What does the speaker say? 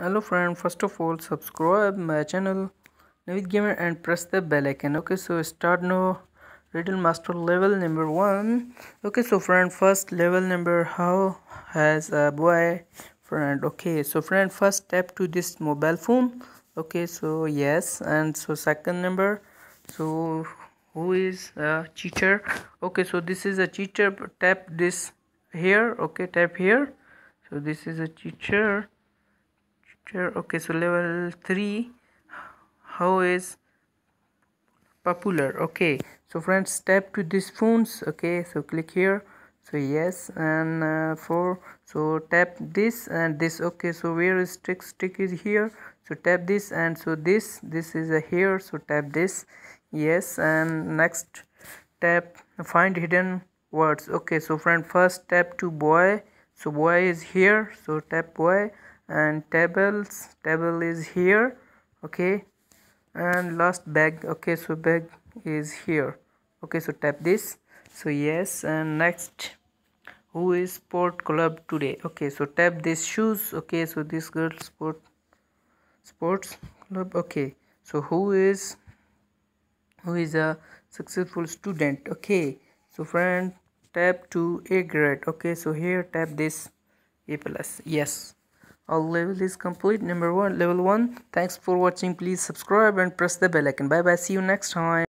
hello friend first of all subscribe my channel Navid Gamer and press the bell icon okay so start now riddle master level number one okay so friend first level number how has a boy friend okay so friend first tap to this mobile phone okay so yes and so second number so who is a cheater okay so this is a cheater tap this here okay tap here so this is a cheater chapter okay so level 3 how is popular okay so friends tap to these phones okay so click here so yes and uh, for so tap this and this okay so where is stick stick is here so tap this and so this this is a here so tap this yes and next tap find hidden words okay so friend first tap to boy so boy is here so tap boy and tables table is here okay and last bag okay so bag is here okay so tap this so yes and next who is sport club today okay so tap this shoes okay so this girl sport sports club okay so who is who is a successful student okay so friend tap to a grade okay so here tap this a plus yes all level is complete number one level one thanks for watching please subscribe and press the bell icon bye bye see you next time